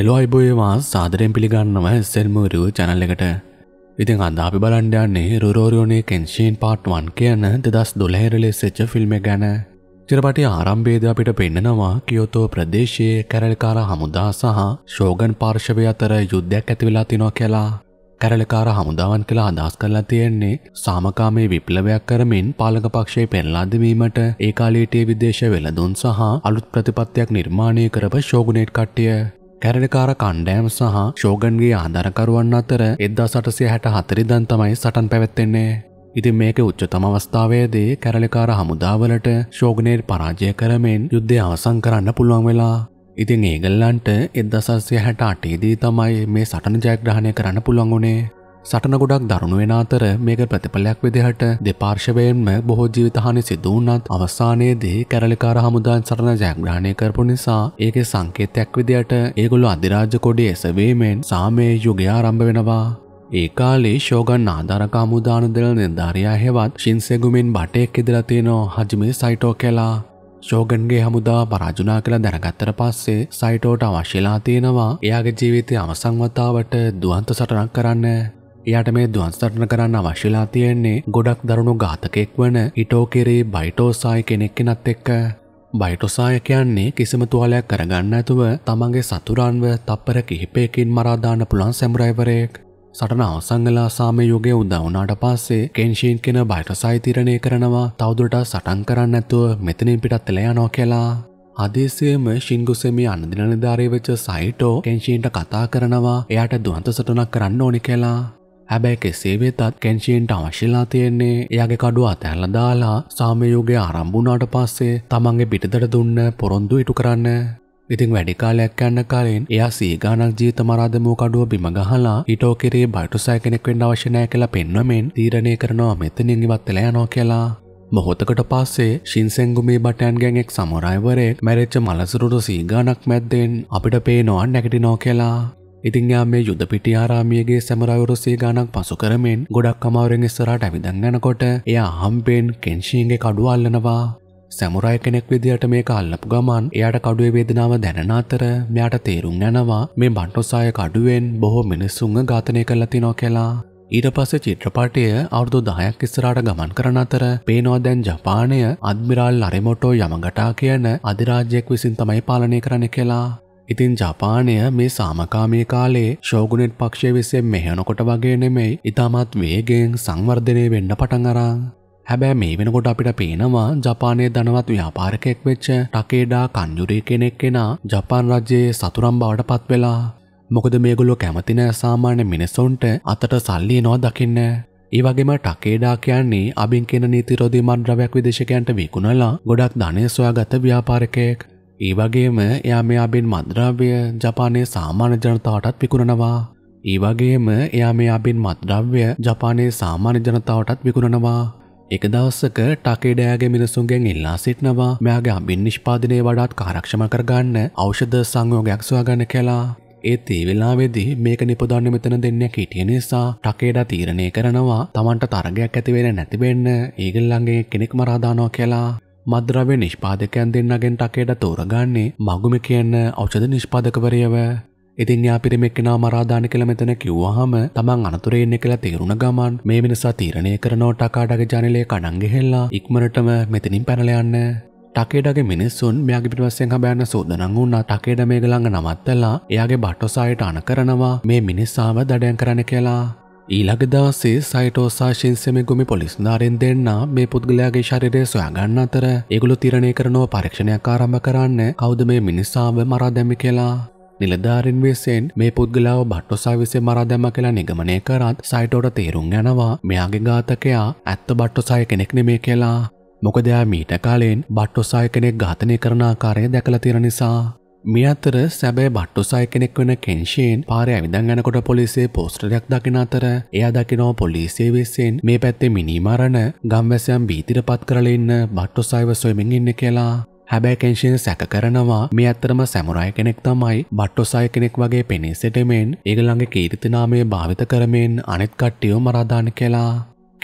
එලෝ අයිබෝය මාස් සාදරයෙන් පිළිගන්නව සෙල්මූරු චැනල් එකට ඉතින් අද අපි බලන්න යන්නේ රුරෝරියෝනේ කෙන්ෂීන් පාට් 1 කියන 2012 රිලීස් වෙච්ච ෆිල්ම් එක ගැන. චිරපටි ආරම්භයේදී අපිට පෙන්නනවා කියොතෝ ප්‍රදේශයේ කැරලිකාර හමුදා සහ ෂෝගන් පාර්ශවය අතර යුද්ධයක් ඇති වෙලා තිනවා කියලා. කැරලිකාර හමුදාවන් කියලා අදහස් කරලා තියෙන්නේ සාමකාමී විප්ලවයක් කරමින් පාලක පක්ෂයේ පෙන්ලා දෙවීමට ඒ කාලයේ විදේශ වෙළඳුන් සහ අලුත් ප්‍රතිපත්තියක් නිර්මාණය කරප ෂෝගුනේට් කට්ටිය. කැරලිකාර කණ්ඩෑම් සහ ශෝගන්ගේ ආධරකරුවන් අතර එද්දා සටසය හැට හතරි දන් තමයි සටන් පැවැත්වෙන්නේ. ඉතින් මේක උච්චතම අවස්ථාවේදී කැරලිකාර හමුදාවලට ශෝගනයට පරාජය කරමෙන් යුද්ධය අවසන් කරන්න පුළුවන් වෙලා. ඉතින් ඒගල්ලන්ට එද්දසස්ය හැට අටේදී තමයි මේ සටන ජයග්‍රහණය කරන්න පුළුවන් වුණේ. සටන ගොඩක් දරුණු වෙන අතර මේක ප්‍රතිඵලයක් විදිහට දෙපාර්ශවයෙන්ම බොහෝ ජීවිතහානි සිදු වුණත් අවසානයේදී කැරලිකාර හමුදාන් සටන ජයග්‍රහණය කරපු නිසා ඒකේ සංකේතයක් විදිහට ඒගොල්ලෝ අධිරාජ්‍ය කොඩේ එසවීමෙන් සාමයේ යුගය ආරම්භ වෙනවා. ඒ කාලේ ශෝගන් ආධාරකා මුදාන දෙල නිර්ධාරයා හෙවත් ශින්සෙගුමින් බටයෙක් ඉදලා තියෙනවා හජිමේ සයිටෝ කියලා ශෝගන්ගේ හමුදා පරාජනා කළ දැනගත්තර පස්සේ සයිටෝට අවශ්‍යලා තියෙනවා එයාගේ ජීවිතය අවසංවතාවට දුවන්ත සටනක් කරන්න එයට මේ දුවන්සටන කරන්න අවශ්‍යලා තියෙන්නේ ගොඩක් දරුණු ඝාතකෙක් වන ඉටෝකෙරේ බයිටෝසායි කෙනෙක් කෙනත් එක්ක. බයිටෝසාය කියන්නේ කිසිම තුවාලයක් කරගන්න ඇතුව තමන්ගේ සතුරන්ව තප්පර කිහිපයකින් මරාදාන්න පුළන් සැමරයිවරයෙක්. සටන අවසංගලා සාම යුගේ උදවනාට පස්සේ කෙන්ශීන් කෙන බයිටසායි තිරණය කරනවා තවදුරට සටන් කරන්න ඇතුව මෙතනින් පිටත් එලයනෝ කියලා. අදේශයම ශිංගුසෙමි අනදින නිධාරය වෙච්ච සයිටෝ කෙන්ශීන්ට කතා කරනවා එයාට දුවන්ත සටනක් කරන්න ඕනි කියලා. හැබැයි කෙසේ වෙතත් කෙන්ෂීන්ට අවශිලා තියෙන්නේ එයාගේ කඩුව අතහැරලා දාලා සාමයෝගය ආරම්භුණාට පස්සේ තමන්ගේ පිටතට දුන්න පොරොන්දු ඉටු කරන්න. ඉතින් වැඩි කාලයක් යන කලින් එයා සීගානක් ජීවිත මරාදමෝ කඩුව බිම ගහලා ඊටෝ කෙරේ බයිටුසය කෙනෙක් වෙන්න අවශ්‍ය නැහැ කියලා පෙන්වමින් තීරණය කරනවා මෙතනින් ඉවත් වෙලා යනවා කියලා. මොහොතකට පස්සේ ශින්සෙන්ගුමේ බටයන්ගෙන් එක් සමරයිවරෙක් මැරෙච්ච මලසුරුට සීගානක් මැද්දෙන් අපිට පේනවා නැගටිනෝ කියලා ඉතින් යා මේ යුද පිටි ආරාමියගේ සැමරවරු සිය ගණක් පසු කරමින් ගොඩක් අමාරුවෙන් ඉස්සරහට ඇවිදන් යනකොට එයා හම්බෙන් කෙන්ෂීන්ගේ කඩුව අල්ලනවා සැමුරයි කෙනෙක් විදිහට මේක අල්ලපු ගමන් එයාට කඩුවේ වේදනාව දැනෙන අතර මෙයාට තේරුම් යනවා මේ බන්ටොසාය කඩුවෙන් බොහෝ මිනිස්සුන්ව ඝාතනය කරලා තිනවා කියලා ඊට පස්ස චිත්‍රපටය අවුදු දායක් ඉස්සරට ගමන් කරන අතර පේනවා දැන් ජපානය අත්මිරාල් අරිමොටෝ යමගටා කියන අධිරාජ්‍යයක් විසින් තමයි පාලනය කරන කියලා ඉතින් ජපානය මේ සාමකාමී කාලේ ශෝගුණෙට් පක්ෂය විසේ මෙහෙනකොට වගේ නෙමෙයි ඉතාමත් වේගෙන් සංවර්ධනය වෙන්න පටන් අරා. හැබැ මේ වෙනකොට අපිට පේනවා ජපානය දනවත් ව්‍යාපාරකෙක් වෙච්ච ටකේඩා කංජුරේ කෙනෙක් කෙනා ජපාන් රජයේ සතුරම් බවට පත් වෙලා. මොකද මේගොල්ලො කැමතින සාමාන්‍ය මිනිස්සුන්ට අතට සල්ලි නො දකින්න. ඒවගේම ටකේඩා කියන්නේ අභින් කෙන නීතිරෝධී මණ්ඩ්‍රවයක් විදේශකයන්ට විකුණලා ගොඩක් ධනය සොයාගත ව්‍යාපාරකයෙක් ඒ වගේම එයා මෙයා බෙන් මද්‍රව්‍ය ජපානයේ සාමාන්‍ය ජනතාවටත් විකුණනවා. ඒ වගේම එයා මෙයා බෙන් මද්‍රව්‍ය ජපානයේ සාමාන්‍ය ජනතාවටත් විකුණනවා. එක දවසක ටකේඩයාගේ මිනිසුන්ගෙන් ඉල්ලා සිටනවා මෙයාගේ අබින් නිෂ්පාදනය වඩාත් කාරක්ෂම කරගන්න ඖෂධ සංයෝගයක් සොයාගන්න කියලා. ඒත් ඒ වෙලාවේදී මේක නිපදවන්න මෙතන දෙන්නක් හිටිය නිසා ටකේඩා තීරණය කරනවා Tamanට තරගයක් ඇති වෙන්නේ නැති වෙන්න ඒගොල්ලන්ගේ කෙනෙක් මරා දානවා කියලා. මද්‍රව්‍ය නිෂ්පාදකයන් දෙන්නගෙන් ටකේට තෝරගන්නේ මගුම කියන්න ඖෂධ නිෂ්පාදකවරයව. ඉතින් යාපිරිම එක්කෙනා මරාදාන කියලා මෙතන කිව්වහම තමන් අනතුරේ ඉන්නේ කියලා තේරුණ ගමන් මේ මිනිසා තීරණය කරනෝ ටකාඩගේ ජනලේ කණන් ගෙහෙල්ලා ඉක්මනටම මෙතනින් පැනලා යන්න. ටකේඩගේ මිනිස්සුන් මෙයාගේ පිටපස්සෙන් හබයන්න සූදානම් වුණා ටකේඩ මේග ළඟ නවත්තලා එයාගේ බට්ටොසායට අණ කරනවා මේ මිනිස්සාව දඩයන් කරන්න කියලා. ඊළඟ දවසේ සයිටෝ සහ ශින්සෙමෙගුමි පොලිස් නාරෙන් දෙන්නා මේ පුද්ගලයාගේ ශරීරය සොයාගන්න අතර ඒගොල්ලෝ තීරණය කරනව පරීක්ෂණයක් ආරම්භ කරන්න කවුද මේ මිනිස්සාව මරා දැම්මේ කියලා. නිලධාරින් විසින් මේ පුද්ගලයාව බට්ටොසා විසේ මරා දැම කියලා නිගමනය කරත් සයිටෝට තේරුම් යනවා මෙයාගේ ඝාතකයා ඇත්ත බට්ටොසාය කෙනෙක් නෙමේ කියලා. මොකදයා මීට කාලෙන් බට්ටොසාය කෙනෙක් ඝාතනය කරන ආකාරය දැකලා තියෙන නිසා මේ අතර සැබෑ බට්ටු සය කෙනෙක් වෙන කෙන්ෂයෙන් පාර ඇවිදන් යනකොට පොලිසිය පෝස්ටරයක් දකින අතර එයා දකිනෝ පොලිසිය වෙස්සෙන් මේ පැත්තේ මිනිමරණ ගම්වැසයම් බීතිර පත් කරලා ඉන්න බට්ටු සයව සොයමින් ඉන්න කියලා හැබැයි කෙන්ෂන් සැක කරනවා මේ අත්තරම සැමුරය කෙනෙක් තමයි බට්ටු සය කෙනෙක් වගේ පෙනී සිටමෙන් ඒගළඟ කීර්තිනාමය භාවිත කරමෙන් අනෙත් කට්ටියෝ මරාදාන කියලා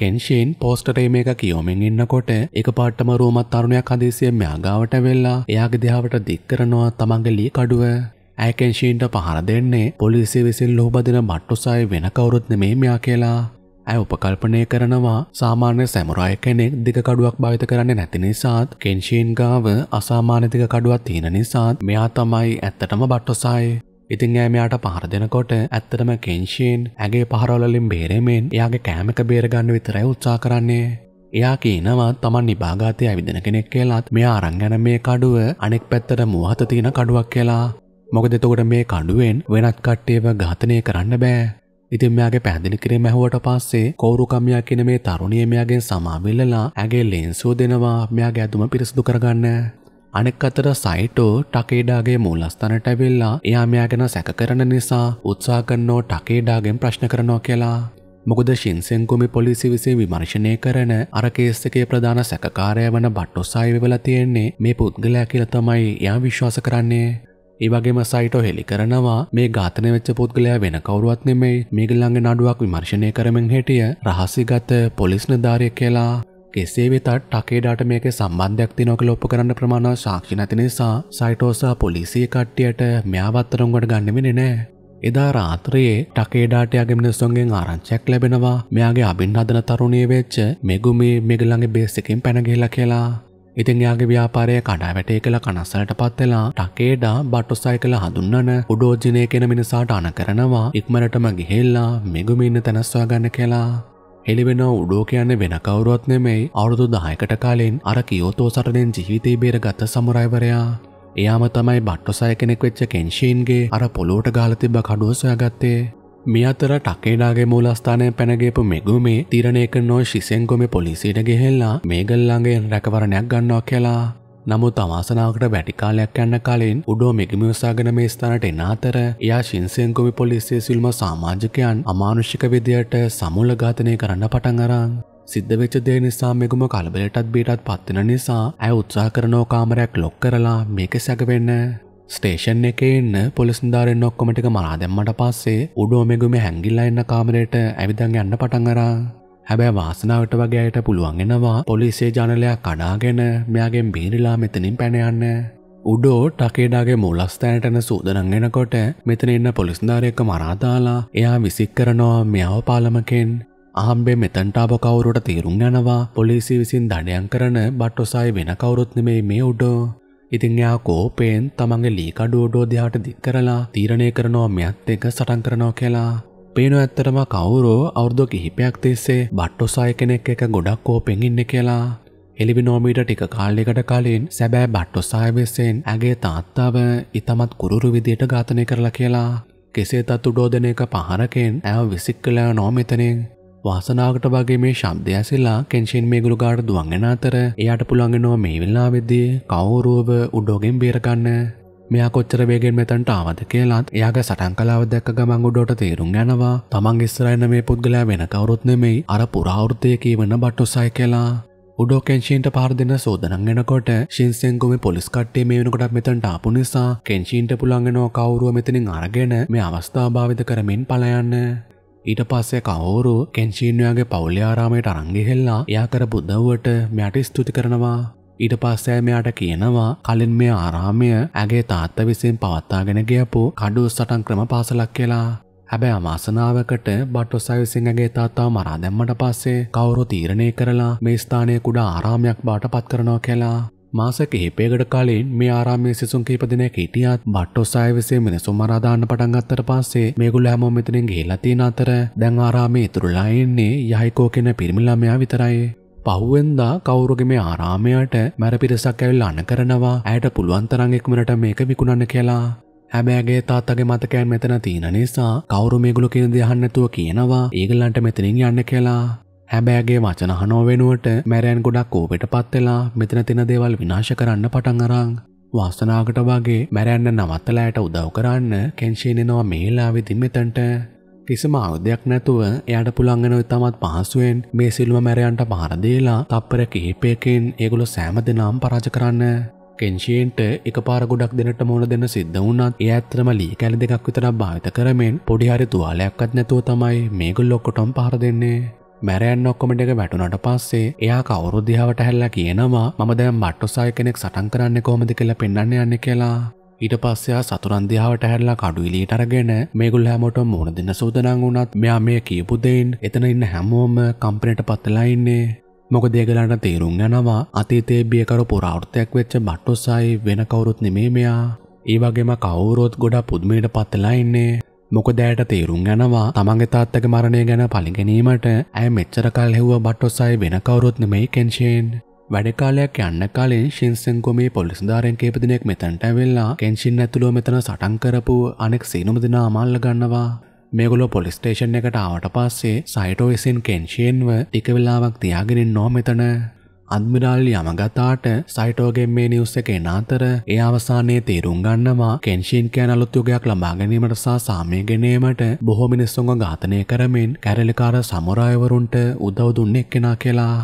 කෙන්ෂේන් පෝස්ටරේ මේක කියෝමෙන් ඉන්නකොට එක පාටම රෝමත් තරුණයක් හදිසිය මෙයාගාවට වෙල්ලා එයාගේ දෙහාවට දික් කරනවා තමන්ගේ ලී කඩුව. ඇකෙන්ෂීන්ට පහර දෙන්නේ පොලිසිය විසින් ලෝබදින මට්ටුසයි වෙන කවුරුත් නෙමේ මෙයා කියලා. ඇය උපකල්පනය කරනවා සාමාන්‍ය සැමරාය කෙනෙක් දිග කඩුවක් භාවිත කරන්නේ නැති නිසාත් කෙන්ෂීන් ගාව අසාමාන්‍ය දිග කඩුවක් තියෙන නිසාත් මෙයා තමයි ඇත්තටම බට්ටොසයි. ඉතින් ෑ මෙයාට පහර දෙනකොට ඇත්තටම කෙන්ශීන් ඇගේ පහරවලින් බේරෙමෙන් එයාගේ කෑමක බේරගන්න විතරයි උත්සා කරන්නේ. එයා කියනවා තමන් නිභාගාතය ඇවිදෙන කෙනෙක් කියලාත් මෙයා අරංගැන මේ කඩුව අනෙක් පැත්තට මුවහත තියෙන කඩුවක් කියලා. මොකද එතකොට මේ කඩුවෙන් වෙනත් කට්ටියව ඝාතනය කරන්න බෑ. ඉතින් මෙයාගේ පැහැදිලි කිරීම ඇහුවට පස්සේ කවුරුකම්යා කියන මේ තරුණිය මෙයාගෙන් සමාවෙල්ලලා ඇගේ ලෙන්සෝ දෙනවා මෙයාගේ ඇඳුම පිරිසිදු කරගන්න. අනෙක් අතර සයිටෝ ටකේඩාගේ මූලස්ථනට ඇවිල්ලා එයා මෙයා ගැන සැක කරන නිසා උත්සාහ කරනෝ ටකේඩාගෙන් ප්‍රශ්න කරනවා කියලා. මොකද ශින්සෙන්කුමි පොලිසි විසින් විමර්ශනය කරන අර කේස් එකේ ප්‍රධාන සැකකාරය වන බට්ටොසායි වෙවලා තියෙන්නේ මේ පුද්ගලයා කියලා තමයි එයා විශ්වාස කරන්නේ. ඒ වගේම සයිටෝ හෙලි කරනවා මේ ඝාතනය වෙච්ච පුද්ගලයා වෙන කවුරුවත් නෙමෙයි මේගොල්ලන්ගේ නඩුවක් විමර්ශනය කරමින් හිටිය රහසිගත පොලිස් නිලධාරියෙක් කියලා. කෙසේ වෙතත් ටකේඩාට මේක සම්බන්ධයක් තිනෝක ලොප්ප කරන්න ප්‍රමාණව ශක්ෂි නැති නිසා සයිටෝසා පොලිසිය කට්ටියට මෙයාවත්තරොන්ගට ගන්නවෙෙන නෑ. එදා රාත්‍රයේ ටකේඩාටයාගේ මිනිස්සුන්ගෙන් ආරංචයක් ලැබෙනවා මෙයාගේ අබින් අදන තරුණය වෙච්ච මෙගුමේ මෙගලඟ බේසකින් පැනගෙල්ල කියලා. ඉතින් යාගේ ව්‍යාපාරය කඩා වැටේ කළ කනස්සලට පත්වෙලා ටකේඩා බට්ටුසයි කළ හඳුන්නන උඩෝජිනය කෙන මිනිසාට අන කරනවා ඉක්මනටම ගිහෙල්ලා මෙගුමින්න තැනස්වා ගන්න කියලා. එළිවෙනව උඩෝ කියන්න වෙන කවුරුවත් නෙමෙයි අවුරුදු දහයකට කාලෙන් අර කියෝතෝ සටනෙන් ජීවිතේ බේරගත්ත සමුරයිවරයා. එයාම තමයි බට්ටොසය කෙනෙක් වෙච්ච කෙන්ශීන්ගේ අර පොලෝට ගාල තිබ්බ කඩුව සොයාගත්තේ. මේ අතර ටකේඩාගේ මූලස්ථානය පැනගේපු මෙගුමේ තිරණය කරනෝ ශිසෙන්ගොම පොලිසියට ගෙහෙල්ලා මේගල්ලාගේ රැකවරණයක් ගන්නවා කියලා නමුත් අවාසනාවකට වැටි කාලයක් යන කලින් උඩෝ මෙගිමිවසාගෙන මේ ස්ථානට එන අතර එයා ශින්සෙන්ගොවි පොලිසිය සිල්ම සමාජිකයන් අමානුෂික විදියට සමුල ඝාතනය කරන්න පටන් අරන්. සිද්ධ වෙච්ච දේ නිසා මෙගුම කලබලටත් බීටත් පත්වෙන නිසා ඇය උත්සාහ කරනෝ කාමරයක් ලොක් කරලා මේක සැකවෙන්න ස්ටේෂන් එකේ ඉන්න පොලිස් නිලධාරීන් ඔක්කොම ටික මරා දැම්මට පස්සේ උඩෝ මෙගුම හැංගිලා ඉන්න කාමරයට ඇවිදන් යන්න පටන් අරා හැබැ වාසනාවට වගේ අයට පුළුවන් එනවා පොලිසිය ජනලයා කඩාගෙන මෙයාගෙන් බේරිලා මෙතනින් පැනයන්න. උඩෝ ටකේඩාගේ මුලස්ථෑනටන සූදනංගෙනකොට මෙතන එන්න පොලිස්ධාරයක මරාතාලා එයා විසික් කරනවා මෙයාව පාලමකෙන් ආම්බේ මෙතන්ටාව කවුරුට තේරුම් යනවා පොලිසි විසින් දඩයන් කරන බට්ටොසයි වෙන කවුරුත් නෙමේ මේ උඩෝ ඉතින් එයා කෝපයෙන් තමන්ගේ ලීකඩුවඩෝ දෙයාට දික් කරලා තීරණය කරනවා මෙයත් එක සටන් කරනවා කියලා පේනු ඇත්තටම කවුරු අවුරදු කිහිපයක් තිස්සේ බට්ටොසාය කෙනෙක් එක ගොඩක් ෝ පෙඟින්න කියලා එලිබිනෝමීට ටික කාල්ලෙකට කලින් සැබෑ බට්ටොසායවෙස්සෙන් ඇගේ තාත්තාව ඉතමත් කුරුරු විදියට ඝාතනය කරලා කියලා කෙසේතත් උඩෝදනයක පහරකෙන් ඇව විසික් කලා නෝමතනින් වාසනාවට වගේ මේ ශබ්දය ඇසිල්ලා කෙන්ෂෙන් මේ ගුළු ගාඩ දුවන්ගෙන අතර එයාට පුළන්ගෙනෝ මේ වෙල්ලා වෙද්දී කවුරුවව උඩෝගෙන් බේරගන්න මෙයා කොච්චර වේගෙන් මෙතැන්ට ආවද කියලාත් එයාගේ සටන් කලාව දැක්ක ගමන් උඩට තේරුම් යනවා තමන් ඉස්සරහින් මේ පුද්ගලයා වෙන කවුරුත් නෙමෙයි අර පුරාවෘත්තය කියවන බට්ටොසයි කියලා උඩෝ කෙන්ෂීන්ට පාර දෙන සෝදනන් වෙනකොට ශින්සෙන්ගොම පොලිස් කට්ටේ මේ වෙනකොටත් මෙතනට ආපු නිසා කෙන්ෂීන්ට පුළුවන් වෙනවා කවුරුව මෙතනින් අරගෙන මේ අවස්ථාව භාවිත කරමින් පලයන්න ඊට පස්සේ කවුරු කෙන්ෂීන්යාගේ පවුලේ ආරාමයට අරන් ගිහිල්ලා එයා කර බුදව්වට මෙයාට ස්තුති කරනවා ඊට පස්සෑ මෙයාට කියනවා කලින් මේ ආරාමය ඇගේ තාත්ත විසින් පවත්තාගෙන ගියපු කඩු සටන් ක්‍රම පාසලක් කියලා. හැබැයි අමාසනාවකට බට්ටොසයි විසින් ඇගේ තාත්තාව මරා දැම්මට පස්සේ කවුරු තීරණය කරලා මේ ස්ථානය කුඩා ආරාමයක් බාට පත් කරනවා කියලා. මාස කිහිපයකට කලින් මේ ආරාමයේ සිසුන් කීප දෙනෙක් හිටියත් බට්ටොසාය විසින් මිනිසුන් මරා දාන්න පටන් ගත්තට පස්සේ මේගොල්ලෝ හැමෝම මෙතනින් ගිහිල්ලා තියෙන අතර දැන් ආරාමයේ ඉතුරුලා ඉන්නේ යහිකෝ කියන පිරිමි ළමයා විතරයි. පහුවෙන්දා කවුරුගේ මේ ආරාමයට මැර පිරිසක් ඇවිල් අන කරනවා ඇයට පුළුවන්තරං එක්මනට මේක විකුණන්න කියලා. හැබෑගේ තාත්තගේ මතකයන් මෙතන තියෙන නිසා කවුරු මේගුලු කියන දෙහන්නැතුව කියනවා ඒගල්ලන්ට මෙතනින් යන්න කියලා. හැබෑගේ වචනහනෝ වෙනුවට මැරෑන් ගොඩක් කෝපෙට පත්වෙලා මෙතන තින දේවල් විනාශ කරන්න පටන් අරං. වාස්ථනාකට වගේ මැරැන්න නවත්තලෑට උදව් කරන්න කෙන්ශීනෙනවා මේලා විදින් මෙතන්ට කිසිම ආයුධයක් නැතුව එයාට පුළුවන් වෙන ඉතාමත් පහසුවෙන් මේ සිල්ම මැරයන්ට පහර දීලා තප්පර කිහිපයකින් ඒගොල්ලෝ සෑම දිනම පරාජය කරන්න කෙන්ෂියෙන්ට එක පාර ගොඩක් දෙනට මෝන දෙන්න සිද්ධ වුණත් ඒ ඇත්‍රම ලී කැල දෙකක් විතරක් භාවිත කරමෙන් පොඩි හරි තුවාලයක්වත් නැතුව තමයි මේගොල්ලෝ ඔක්කොටම පහර දෙන්නේ. මැරයන් ඔක්කොමට එක වැටුණට පස්සේ එයා කවුරු දිහාවට හැල්ලා කියනවා මම දැන් මට්ටොසාය කෙනෙක් සටන් කරන්නේ කොහොමද කියලා පෙන්වන්න යන්නේ කියලා. ඊට පස්සයා සතුරන්දිහාාවට හැල්ලා කඩු ඉලියට අරගෙන මේගුල් හැමෝට මුණ දෙන්න සූදනං වුණත් මෙයා මේ කියපු දෙයින් එතන ඉන්න හැමෝම කම්පනට පත්තලයින්නේ මොක දේගලන්න තේරුම් යනවා අතීතේ බියකරු පුරාවෘතයක් වෙච්ච බට්ටොසයි වෙන කවුරුත් නෙමේ මෙයා ඒ වගේම කවුරෝත් ගොඩා පුද්මයට පත්තලයින්නේ මොක දෑට තේරුම් යනවා තමන්ගේ තාත්තක මරණය ගැන පලිගැනීමට ඇය මෙච්චර කල් හෙව්ව බට්ටොසයි වෙන කවුරුත් නෙමයි කෙන්ෂයෙන් වැඩකාලයක් යන්න කාලේ ශින්සංගොමේ පොලිසිධාරෙන් කේපදිනෙක් මෙතැන්ට ඇවෙල්ලා කෙන්ශින් ඇතුළුව මෙතන සටන් කරපු අනෙක් සීනුම දෙනා අමල්ල ගන්නවා මේගොලො පොලිස්ටේෂන් එකට ආවට පස්සේ සයිටෝ විසින් කෙන්ශයෙන්ව ටික වෙලාවක් තියාගෙනින් නෝ මෙතන අද්මිරාල් යමගතාට සයිටෝගෙන් මේ නිවස් එක එන අතර ඒ අවසානයේ තේරුම් ගන්නවා කෙන්ෂීන් කියන අලුත් යුගයක් ලබා ගැනීමට සහ සාමය ගෙනීමට බොහෝ මිනිස්සුන්ව ඝාතනය කරමින් කැරලිකාර සමුරායවරුන්ට උදව් දුන්නේ එක්කෙනා කියලා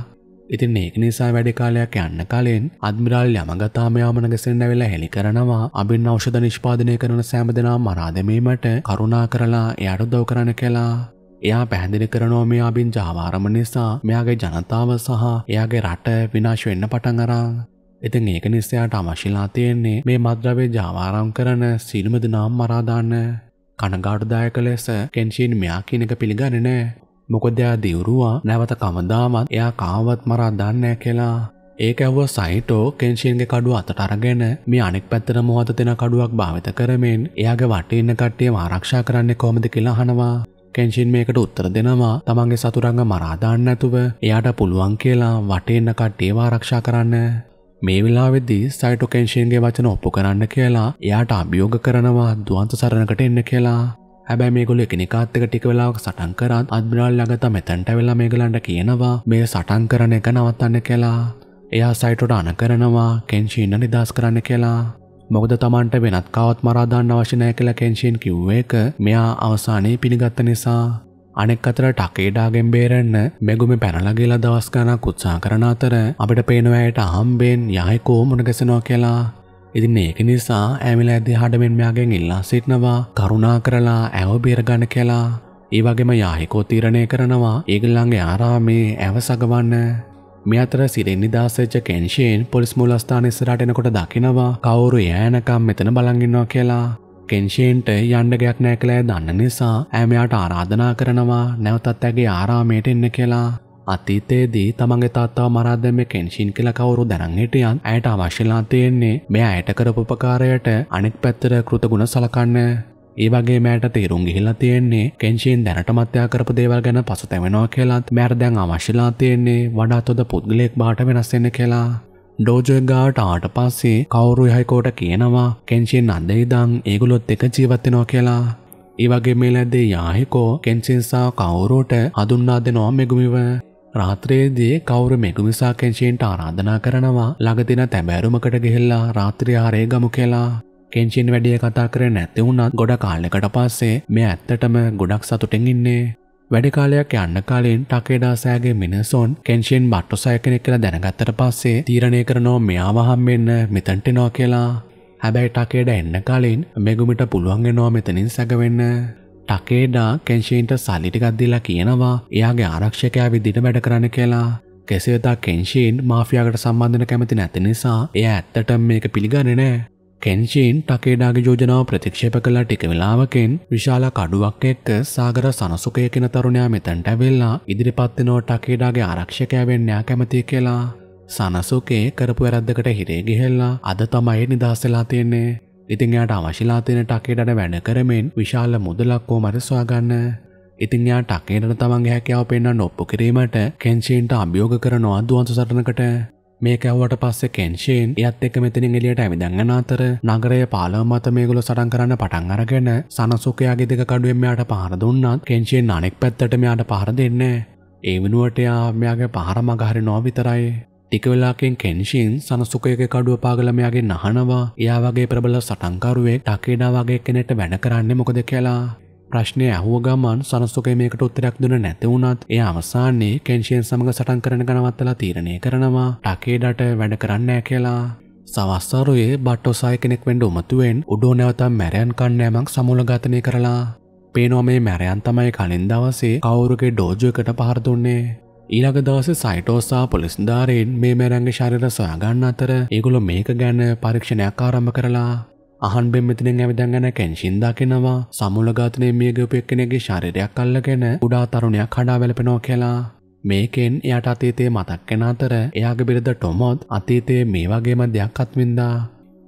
ඉතින් ඒක නිසා වැඩි කාලයක් යන්න කලින් අද්මිරාල් යමගතාම යාමන ගසෙන් ඇවිල්ලා හෙළි කරනවා අබින් ඖෂධ නිෂ්පාදනය කරන සෑම දෙනා මරා දැමීමට කරුණා කරලා එයාට උදව් කරන්න කියලා. එයා පැහැදිලි කරනවා මේ අබින් ජාවාරම නිසා මෙයාගේ ජනතාව සහ එයාගේ රට විනාශ වෙන්න පටන් අරන්. ඉතින් ඒක නිසාට අවශ්‍යලා තියෙන්නේ මේ මද්‍රව්‍ය ජාවාරම් කරන සීලුම දෙනාම මරා දාන්න. කනගාටුදායක ලෙස කෙන්ෂීන් මෙයා කියන එක පිළිගන්නේ නැහැ. මොකද එයා දිවුරුවා නැවත කවදාමත් එයා කාවත් මරා දන්නේ කියලා. ඒක ඇව සයිටෝ කෙන්ශීන්ගේ කඩුව අතට අරගෙන මේ අනෙක් පැත්තර මොහත දෙෙන කඩුවක් භාවිත කරමෙන් එයාගේ වටඉන්න කට්ටිය ආරක්ෂා කරන්නේ කොමද කියලා හනවා. කෙන්ශීන් මේකට උත්තර දෙනවා තමන්ගේ සතුරංග මරාදාන්න ඇතුව එයාට පුළුවන් කියලා වටඉන්න කට්ටිය ආරක්ෂා කරන්න. මේ වෙලාවෙද්දී සයිටෝ කෙන්ශීන්ගේ වචන ඔප්පු කරන්න කියලා එයාට අභියෝග කරනවා දුවන්ත සරණකට එන්න කියලා හැබැයි මේගොල්ලෝ එකිනෙකාත් එක්ක ටික වෙලාවක සටන් කරාත් අද්මිරාල් ළඟ තම එතනට වෙලා මේගලන්ට කියනවා මේ සටන් කරන එක නවත්තන්න කියලා. එයා සයිටොට අණ කරනවා කෙන්ෂින්න නිදාස් කරන්න කියලා. මොකද Tamanට වෙනත් කවත් මරා දාන්න අවශ්‍ය නැහැ කියලා කෙන්ෂින් කිව්ව එක මෙයා අවසානයේ පිළිගත්ත නිසා අනෙක් අතර ටකේඩාගෙන් බේරෙන්න මෙගුමේ පැනලා ගිහලා දවස් ගණනක් උත්සාහ කරන අතර අපිට පේනවා ඇයට අහම්බෙන් යහේ කොහොම මුණ ගැසෙනවා කියලා ඉතින් ඒක නිසා ඇමිල ඇදේ හඩමෙන් මෙයාගෙන් ඉල්ලා සිටනවා කරුණා කරලා ඇව බේරගන්න කියලා ඒ වගේම යාහිකෝ තීරණය කරනවා ඒගොල්ලන්ගේ ආරාමේ ඇව සගවන්න මේ අතර සිරෙන් නිදාසෙච්ච කෙන්ෂේන් පොලිස් මූලස්ථාන ඉස්සරහට එනකොට දකිනවා කවුරු යෑනකම් මෙතන බලන් ඉන්නවා කියලා කෙන්ෂේන්ට යන්න ගයක් නැහැ කියලා දන්න නිසා ඇමයාට ආරාධනා කරනවා නැවතත් ඇගේ ආරාමයට එන්න කියලා අතීතයේදී තමන්ගේ තාත්තා මරාදැම කෙන්ෂින් කියලා කවුරු දැනන් හිටියන් ඇයට අවශ්‍යලා තියෙන්නේ මේ ඇයට කරපු උපකාරයට අනෙක් පැත්තට කෘතගුණ සලකන්න. ඒ වගේ මෑට තේරුම් ගිහිලා තියෙන්නේ කෙන්ෂින් දැනට මත්‍යා කරපු දේවල් ගැන පසුතැවෙනවා කියලාත් මෑට දැන් අවශ්‍යලා තියෙන්නේ වඩාත් හොඳ පුද්ගලයෙක් බාට වෙනස් වෙන්න කියලා. ඩෝජෝ ගාට ආට පස්සේ කවුරු යහයිකෝට කියනවා කෙන්ෂින් අද ඉඳන් ඒගොල්ලොත් එක ජීවත් වෙනවා කියලා. ඒ වගේ මේ ලැද්දේ යාහිකෝ කෙන්ෂින් සහ කවුරුට හඳුන්වා දෙනවා මෙගුමිව රාත්‍රයේදී කවුරු මෙගුමිසාකෙන්ෂීන්ට ආරාධනා කරනවා ළඟතින තැබෑරුමකට ගෙහිල්ලා රාත්‍රී ආරේ ගමු කියලා කෙන්චින් වැඩිය කතා කර නැති වුණත් ගොඩ කාලෙකට පස්සේ මේ ඇත්තටම ගොඩක් සතුටෙන් ඉන්නේ වැඩි කාලයක් යන්න කලින් ටකේඩා සෑගේ මිනිසොන් කෙන්ෂෙන් බට්ටු සය කෙනෙක් කියලා දැනගත්තට පස්සේ තීරණය කරනෝ මෙයාවහම් වෙන්න මෙතන්ට නෝ කියලා හැබැයි ටකේඩ එන්න කලින් මෙගුමිට පුළුවන් එනවා මෙතනින් සැගවෙන්න ටකේඩා කෙන්ශීන්ට සල්ලිටිකක්දිලා කියනවා එයාගේ ආරක්ෂකයා විදිට වැඩ කරන කියලා කෙසේතා කෙන්ශීන් මාෆියාකට සම්බන්ධන කැමති නැති නිසා එය ඇත්තට මේක පිළිගන්නනෑ කෙන්ශීන් ටකේඩාගේ යෝජනාව ප්‍රතික්ෂේප කළ ටික වෙලාවකෙන් විශාල කඩුවක් එක්ක සාගර සනසුකය කෙන තරුණයා මෙතැන්ට වෙල්ලා ඉදිරිපත්තිනෝ ටකේඩාගේ ආරක්ෂකයවෙන්නයා කැමති කියලා. සනසුකේ කරපු වැරද්දකට හිරේ ගිහෙල්ලා අද තමයි නිදහස්සලා තියෙන්නේ ඉතින් යාට අවශිලා තියෙන ටකේටට වැඩ කරමින් විශාල මුදලක් කොහොමද සොයාගන්න? ඉතින් යා ටකේටට තමන්ගේ හැකියාව පෙන්වන්න ඔප්පු කිරීමට කෙන්ෂේන්ට අභියෝග කරනවා දුවන්සු සටනකට. මේක ඇව්වට පස්සේ කෙන්ෂේන් එයත් එක්ක මෙතනින් එළියට ඇවිදන් යන අතර නගරය පාලම මත මේගොල්ලෝ සටන් කරන්න පටන් අරගෙන සනසුකයාගේ දෙක කඩුවෙන් මෙයාට පහර දුන්නත් කෙන්ෂේන් අනෙක් පැත්තට මෙයාට පහර දෙන්නේ ඒ වෙනුවට එයා මෙයාගේ පහර මගහරිනවා විතරයි. ටික වෙලාකින් කෙන්ෂින් සනසුකයක කඩුව පාගලමයාගේ නහනවා එයා වගේ ප්‍රබල සටන්කරුවෙක් ටකේඩා වගේ කෙනෙට වැඩ කරන්නේ මොකද කියලා ප්‍රශ්නය ඇහුව ගමන් සනස්තුක මේකට උත්තරයක් දුන නැතිවුණත් ඒ අවසාන්නේ කෙන්ෂයෙන් සමඟ සටන් කරන ගනවත්තලා තීරණය කරනවා ටකේඩට වැඩ කරන්නෑ කියලා. සවස්සරුයේ බට්ටෝසාය කෙනෙක් වඩ උමතුවෙන් උඩෝ නැවතම් මැරයන් කන්නෑමක් සමුල ගතනය කරලා. පේනෝ මේ මැරයන් තමයි කලින් දවසේ කවුරුගේ ඩෝජුවකට පහරදුන්නේ. ඊළඟ දවස සයිටෝසා පොලිස්ධාරයෙන් මේ මැරංගේ ශරිර සොයාගන්න අතර ඒගොලො මේක ගැන පරීක්ෂණයක් ආරම්භ කරලා අහන් බෙම්මතිනෙන් ඇවිදගැන කැන්ශින් දකිනවා සමුලගාතනය මියගපයක් කෙනෙගේ ශරිරයක් අල්ලගෙන උඩා තරුණයක් හඩා වැලපෙනෝ කියලා මේකෙන් එයට අතීතයේ මතක් කෙන අතර එයාගේ බිරිඳ ටොමොත් අතීතයේ මේ වගේම දෙයක් අත්විඳා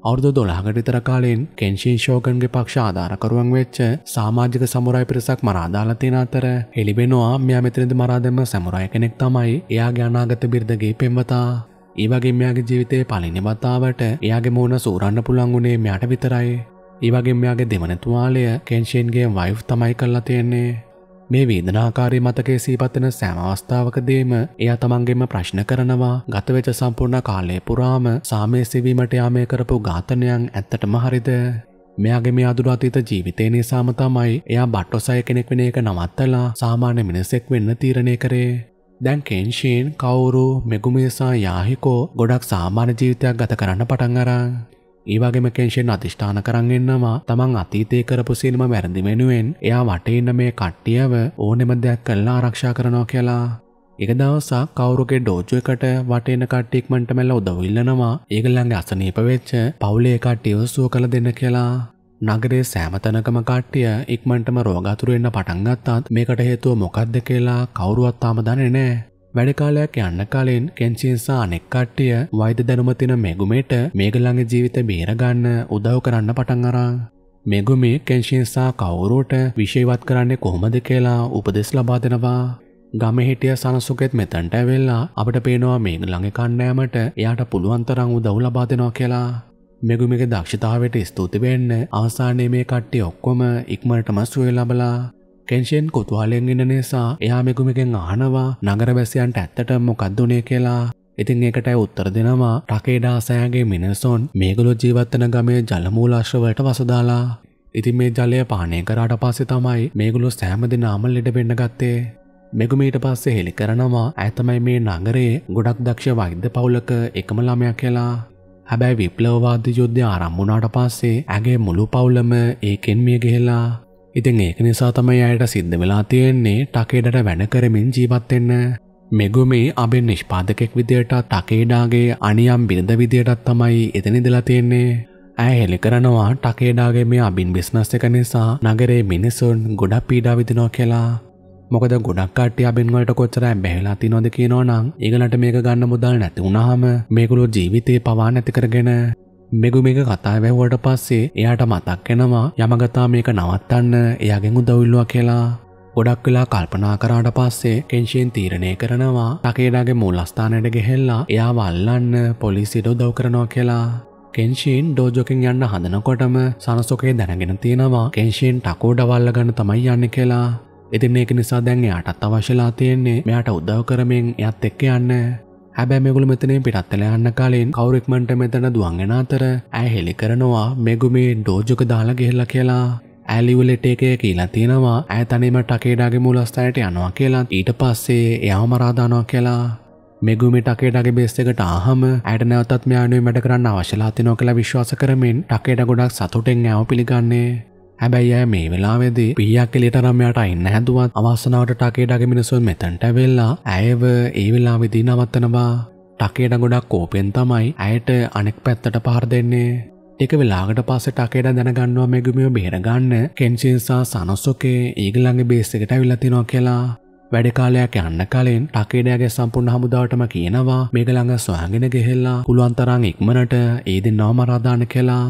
අවුරුදු දොළහකට විතර කාලෙන් කෙන්ෂී ෂෝගන්ගේ පක්ෂ ආධාරකරුවන් වෙච්ච සාමාජික සමුරයි පිරිසක් මරාදාලා තියෙන අතර හෙලිබෙනවා මෙයා මෙතනදි මරා දැම්ම සමුරයි කෙනෙක් තමයි එයාගේ අනාගත බිරිඳගේ පෙම්වතා. ඒ වගේම මෙයාගේ ජීවිතයේ පළවෙනි වතාවට එයාගේ මූණ සූරන්න පුළුවන් උනේ මෙයාට විතරයි. ඒ වගේම මෙයාගේ දෙවන තුවාලය කෙන්ෂීන්ගේ වයිෆ් තමයි කරලා තියෙන්නේ. මේ වේදනාකාරී මතකයේ සීපත්වන සෑම අවස්ථාවකදීම එයා තමන්ගෙම ප්‍රශ්න කරනවා ගතවෙච සම්පූර්ණ කාලය පුරාම සාමය සිවීමට යාමය කරපු ඝාතනයන් ඇත්තටම හරිද මෙයාගේ මේ අදුරාතීත ජීවිතේ නිසාම තමයි එයා බට්ටොසය කෙනෙක් වෙන එක නවත්තලා සාමාන්‍ය මිනිසෙක් වෙන්න තීරණය කරේ. දැන් කෙන්ෂීන් කවුරු මෙගුමේසා යාහිකෝ ගොඩක් සාමාන්‍ය ජීවිතයක් ගත කරන්න පටන් අරන්. ඒවාගේම කෙන්ෂෙන් අතිෂ්ඨාන කරන්ගෙන්න්නවා තමන් අතීතය කරපු සිල්ම වැරදි වෙනුවෙන් එයා වටඉන්න මේ කට්ටියව ඕනෙම දෙයක් කල්ලා ආරක්ෂා කරනවා කියලා. එක දවසා කවුරුගේ ඩෝජුව එකට වටේන කට්ටික්මට මැල්ල උදවිල්ලනවා ඒගල්ලන්ගේ අසනීප වෙච්ච පවුලේ කට්ටියව සුව කළ දෙන්න කියලා. නගරේ සෑමතනකම කට්ටිය ඉක්මටම රෝගතුරෙන්න්න පටන්ගත්තාත් මේකට හේතුව මොකක්ද කියලා කවුරුවත්තාම දන්නේ නෑ. වැඩ කාලයක් යන්න කලින් කෙන්චින් සහ අනෙක් කට්ටිය වෛද්‍ය දැනුම තින මෙගුමේට මේගලගේ ජීවිත බේරගන්න උදව් කරන්න පටන් අරා. මෙගුමේ කෙන්ෂින් සහ කවුරුට විශේවත් කරන්නේ කොහොමද කියලා උපදෙස් ලබා දෙනවා. ගම හිටිය සනසුකෙත් මෙතැන්ට ඇවෙල්ලා අපට පේනවා මේ ළඟ කණ්ඩෑමට එයාට පුළුවන්තරං උදව් ලබා දෙනවා කියලා. මෙගුමික දක්ෂතාවට ස්තුති වෙන්න අවසානයේ මේ කට්ටිය ඔක්කොම ඉක්මනටම සුවේ ලබලා කෙන්ෂෙන් කුතුහලෙන් ඉන්න නිසා එයා මෙකුමකෙන් අහනවා නගරවැසියන්ට ඇත්තට මොකක්දුනේ කියලා ඉතින් ඒකට ඇය උත්තර දෙනවා ටකේඩා සෑගේ මිනිසොන් මේගොලු ජීවත්වන ගමේ ජලමූලාශ්‍රවලට වසදාලා. ඉතින් මේ ජලය පානය කරාට පස්සේ තමයි මේගොලු සෑම දිනාම ලෙඩ වෙන්න ගත්තේ. මෙගුමීට පස්සේ හෙළි කරනවා ඇතමයි මේ නගරයේ ගොඩක් දක්ෂ වෛද්‍ය පවුලක එකම ළමයක් කියලා. හැබැයි විප්ලවවාදී යුද්ධය ආරම්භ වුණාට පස්සේ ඇගේ මුළු පවුලම ඒකෙන් මිය ගිහලා ඉතින් ඒක නිසා තමයි අයට සිද්ධ වෙලා තියෙන්නේ ටකේඩට වැඩ කරමින් ජීවත් වෙන්න. මෙගුමේ අබෙන් නිෂ්පාදකෙක් විදියට ටකේඩාගේ අනියම් බිරිඳ විදියටත් තමයි එතනදලා තියෙන්නේ. ඇය හෙළි කරනවා ටකේඩාගේ මේ අබින් බිස්නස් එක නිසා නගරේ මිනිසුන් ගොඩක් පීඩා විදිනවා කියලා. මොකද ගොඩක් කට්ටිය අබින් වලට කොච්චර බැහැලා තිනවද කියනවනම් ඒගලට මේක ගන්න මුදල් නැති වුනහම මේගොල්ලෝ ජීවිතේ පවා නැති කරගෙන මෙගුමික කතා වැැවුවට පස්සේ එයාට මතක්කෙනවා යමගතා මේක නවත්තන්න එයාගෙන් උදවුල්ලුව කියලා ගොඩක් වෙලා කල්පනා කරාට පස්සේ කෙන්ෂයෙන් තීරණය කරනවා තකේඩාගේ මුල්ලස්ථානයට ගෙහෙල්ලා එයා වල්ලන්න පොලිසිට උදව් කරනවා කියලා. කෙන්ෂීන් ඩෝජොකින් යන්න හඳනකොටම සනසොකේ දැනගෙන තියෙනවා කෙන්ෂීන් ටකෝඩවල්ල ගන්න තමයි යන්න කියලා. ඉතින් ඒක නිසා දැන් එයාටත් අවශ්‍යලා තියෙන්නේ මෙයාට උදව් කරමින් එයත් එක්ක යන්න. හැබැ මෙගුල මෙතනේ පිටත්තල යන්න කාලින් කවුරෙක්මට මෙතන දුවන්ගෙන අතර ඇ හෙළි කරනවා මෙගුමේ ඩෝජක දාලා ගෙහෙල්ලා කියලා ඇලිවලට එක කියලා තියෙනවා ඇ තනීම ටකේඩාගේ මුලස්ථයට යනවා කියලා ඊට පස්සේ එයාව මරාදානවා කියලා මෙගුමි ටකේටගේ බේස්තකට ආහම ඇයට නැවතත් මෙයානුව මැඩ කරන්න අවශලාතිනෝ කළ විශ්වාස කරමින් ටකේට ගොඩක් සතුටෙන් ඇව පිළිගන්නේ හැබැයි ඇය මේ වෙලාවේදී පියක් එලියට රම්යාට අයින්න හැදුවත් අවසනාවට ටකේඩගේ මිනිසුන් මෙතනට වෙලා ඇයව ඒ වෙලාවේදී නවත්තනවා. ටකේඩ ගොඩක් කෝපෙන් තමයි ඇයට අනෙක් පැත්තට පහර දෙන්නේ. ටික වෙලාකට පස්සේ ටකේඩ දැනගන්නවා මෙගුමිය බේරගන්න කෙන්ෂින්සා සනොස්සෝකේ ඊගලගේ බේස් එකට ඇවිල්ලා තිනවා කියලා. වැඩ කාලයක් යන්න කලින් ටකේඩයාගේ සම්පූර්ණ හමුදාවටම කියනවා මේක ළඟ සොයාගෙන ගෙහෙල්ලා පුළුවන් තරම් ඉක්මනට ඒ දෙන්නව මරා දාන්න කියලා.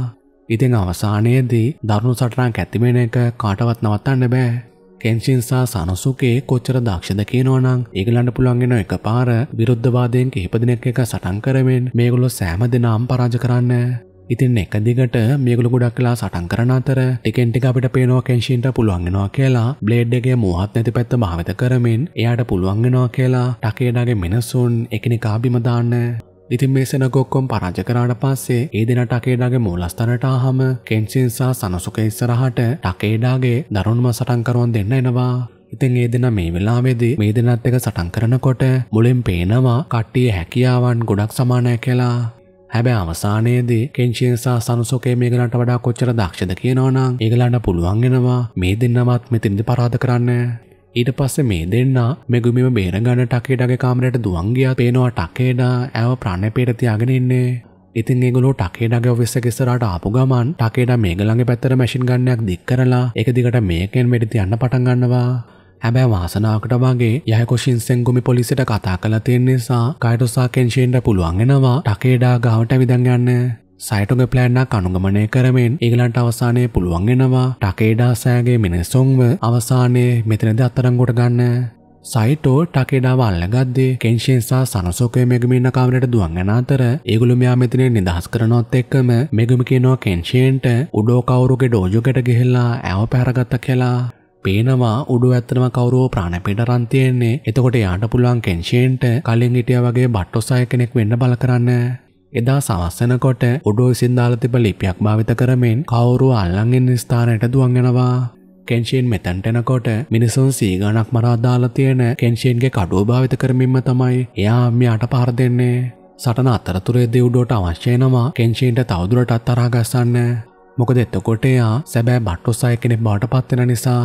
ඉතිං අවසානයේදී දරුණු සටරං ඇතිබෙන එක කාටවත් නවත්තන්න බෑ. කෙන්ෂින්සා සනුසුකේ කොච්චර දක්ෂද කියනවනම් ඒගලන්ට පුළුවන්ගෙන එක පාර විරුද්ධවාදයෙන් කිහිපදිනෙක් එක සටන් කරමෙන් මේගොලො සෑම දෙනාම් පරාජ කරන්න. ඉතින් එක දිගට මේගොලු ගොඩක් කලා සටන් කරන අතර ටිකෙන් ටික අපිට පේනවා කෙන්ෂින්ට පුළුවන්ගෙනවා කියලා බ්ලේඩ් එකේ මෝහත් නැති පැත්ත භාවිත කරමින් එයාට පුළුවන්ගෙනවා කියලා ටකේඩාගේ මිනිසුන් එකිනෙකා බිම දාන්න ඉතින් මේ සෙනගොක්කොම් පරාජ කරාට පස්සේ ඒ දෙන ටකේඩාගේ මූලස්ථනට ආහම කෙන්සින් සහ සනසුක ඉස්සරහට ටකේඩාගේ දරුණුම සටන්කරුවන් දෙන්න එනවා. ඉතින් ඒ දෙන මේ වෙලාවේදී මේ දෙනත් එක සටන් කරනකොට මුලින් පේනවා කට්ටිය හැකියාවන් ගොඩක් සමානය කියලා. හැබැයි අවසානයේදී කෙන්ෂින් සහ සනසුකේ මේගලන්ට වඩා කොච්චර දක්ෂද කියනවනම් ඒගලන්ට පුළුවන් වෙනවා මේ දෙන්නවත් මෙතනදි පරාද කරන්න. ඊට පස්සේ මේ දෙන්නා මෙගුමිම බේරගන්න ටකේඩගේ කාමරයට දුවන්ගියා පේනවා ටකේඩා ඇව ප්‍රණපේට තියාගෙන ඉන්නේ ඉතින් ඒගොලෝ ටකේඩගේ ඔෆිස්ස ගෙස්සරට ආපු ගමන් ටකේඩ මේගළඟ පැත්තර මැසින් ගන්නයක් දික් කරලා එක දිගට මේකෙන් මෙඩි තියන්න පටන් ගන්නවා හැබැ වාසනාවකට වගේ යහකොෂින් සෙංගුමි පොලිසිට කතා කළ තියෙන නිසා කයිටුසා කෙන්ශයෙන්ට පුළුවන්ගෙනවා ටකේඩා ගාවට විදන් යන්න සයිටුග ප්ලෑන්නක් අනුගමනය කරමෙන් ඒගලන්ට අවසානය පුළුවන් එෙනවා ටකේඩා සෑගේ මිනිසුන්ව අවසානයේ මෙතනද අත්තරංගොට ගන්න. සයිටෝ ටකේඩාව අල්ලගද්දේ කෙන්ශෙන්සා සනසෝකය මෙගමින්න කාමරට දුවන්ගෙන අතර ඒගුළුමයා මෙතිනේ නිදහස් කරනොත් එක්කම මෙගමි කියනෝ කෙන්ශයෙන්ට උඩෝ කවුරුගේ ඩෝජුකට ගෙහෙල්ලා ඇව පැරගත්ත කියලා පේනවා උඩු ඇත්තම කවරුව ප්‍රාණපිට රන්තියෙන්නේ එතකොට යාට පුළුවන් කෙන්ශයෙන්ට කලින් හිටිය වගේ බට්ටොසය කෙනෙක් වෙන්න බල කරන්න එදා සවස්සනකොට උඩෝ විසින් දාලා තිබ ලිපියක් භාවිත කරමින් කවුරු අල්ලන් ඉන්න ස්ථානයට දුවන් යනවා. කෙන්ෂීන් මෙතැන්ට එනකොට මිනිසුන් සීගණක් මරා දාලා තියෙන කෙන්ෂීන්ගේ කඩුව භාවිත කරමින්ම තමයි එයා මෙයාට පහර දෙන්නේ. සටන අතරතුරේදී උඩෝට අවශ්‍ය වෙනවා කෙන්ෂීන්ට තවදුරටත් තරහා ගසන්න. මොකද එතකොට එයා සැබෑ බට්ටොස්සය කෙනෙක් බවට පත් වෙන නිසා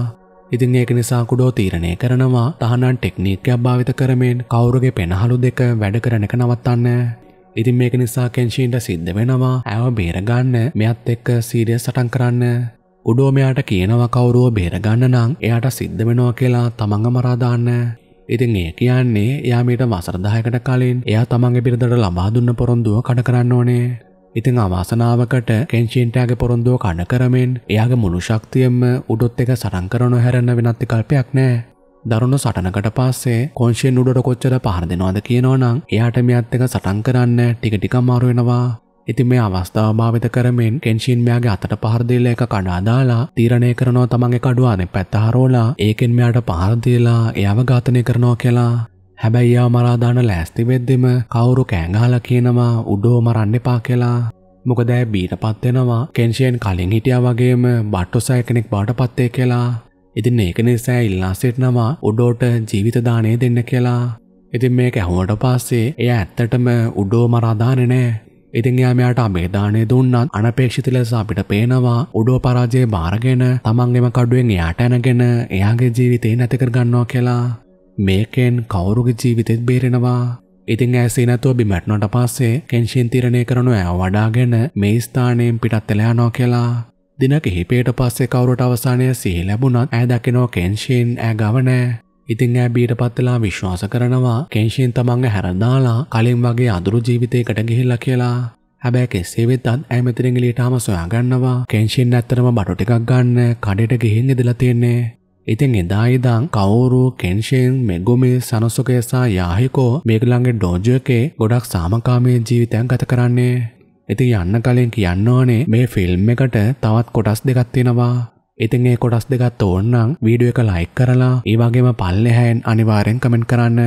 ඉතින් ඒක නිසා කුඩෝ තීරණය කරනවා තහනම් ටෙක්නීක්යක් භාවිත කරමින් කවුරුගේ පෙනහළු දෙක වැඩ කරන එක නවත්තන්න. ඉතින් මේක නිසා කෙන්ෂීන්ට සිද්ධ වෙනවා ඇව බේරගන්න මෙයත් එක්ක සීරිය සටන් කරන්න උඩෝ මෙයාට කියනව කවුරුව බේරගන්න නම් එයාට සිද්ධ වෙනවා කියලා තමන්ග මරාදාන්න ඉතින් ඒ කියන්නේ එයා මීට වසරදායකට කලින් එයා තමන්ගේ බිරිඳට ලබා දුන්න පොරොන්දුව කඩ කරන්න ඕනේ ඉතිං අවාසනාවකට කෙන්චීන්ටයාගේ පොරොන්දුව කණ කරමෙන් එයාගේ මුළු ශක්තියම උඩොත් එක සරංකරනු හැරන්න වෙනත්තිකල්පයක් නෑ දරුණු සටනකට පස්සේ කොංශයෙන් උඩට කොච්චර පහර දෙනවද කියනවනම් එයාට මෙයත් එක සටන් කරන්න ටික ටික අමාරු වෙනවා. ඉතින් මේ අවස්ථාව භාවිත කරමින් කෙන්ෂින් මෙයාගේ අතට පහර දීලා එක කඩා දාලා තීරණය කරනවා තමන්ගේ කඩුව අනෙක් පැත්ත හරවලා ඒකෙන් මෙයාට පහර දීලා එයාව ඝාතනය කරනවා කියලා. හැබැයි එයා මරා දාන ලෑස්ති වෙද්දිම කවුරු කෑගහලා කියනවා උඩෝ මරන්න එපා කියලා. මොකද ඇය බීටපත් වෙනවා කෙන්ෂියෙන් කලින් හිටියා වගේම බට්ටොසය කෙනෙක් බාටපත් වෙයි කියලා. ඉතින් ඒක නිසා ඉල්ලා සිටනවා උඩෝට ජීවිතදානය දෙන්න කියලා. ඉතින් මේක ඇහුවට පස්සේ එය ඇත්තටම උඩෝ මරාදානෙ නෑ. ඉතින් එයා මෙයාට අමේදානය දුන්නත් අනපේක්ෂිත ලෙස අපිට පේනවා උඩෝ පරාජය බාරගෙන තමන්ගෙම කඩුවෙන් එයාට ඇනගෙන එයාගේ ජීවිතේ නැති කරගන්නවා කියලා. මේකෙන් කවුරුගේ ජීවිතෙත් බේරෙනවා. ඉතින් ඇසේ නැතුව බිමැට්නොට පස්සේ කෙන්ෂින් තිරණය කරනු ඇ වඩාගෙන මේ ස්ථානයෙන් පිටත් එලයානෝ කියලා දින කිහිපයට පස්සේ කවුරුට අවසානය සිහි ලැබුණත් ඇය දකිනෝ කෙන්ෂීන් ඇ ගවනෑ. ඉතින් ඇ බීට පත්වෙලා විශ්වාස කරනවා කෙන්ෂීන් තමන්ග හැරදාලා කලින් වගේ අදුරු ජීවිතයකට ගිහිල්ල කියලා. හැබැයි කෙසේ වෙතත් ඇය මෙතනින් එලියටම සොයාගන්නවා කෙන්ෂින් ඇත්තටම බඩු ටිකක් ගන්න කඩේට ගිහින් ඉඳලා තියෙන්නේ. ඉතින් එදා ඉඳන් කවුරු කෙන්ෂින් මෙගුමි සනසුකේ සහ යාහිකෝ මේගොල්ලන්ගේ ඩෝජෝ එකේ ගොඩක් සාමකාමී ජීවිතයක් ගත කරන්නේ. ඉතින් යන්න කලින් කියන්න ඕනේ මේ ෆිල්ම් එකට තවත් කොටස් දෙකක් තියෙනවා. ඉතින් ඒ කොටස් දෙකත් ඕනනම් වීඩියෝ එක ලයික් කරලා ඒ වගේම පල්ලෙහැයෙන් අනිවාර්යෙන් කමෙන්ට් කරන්න.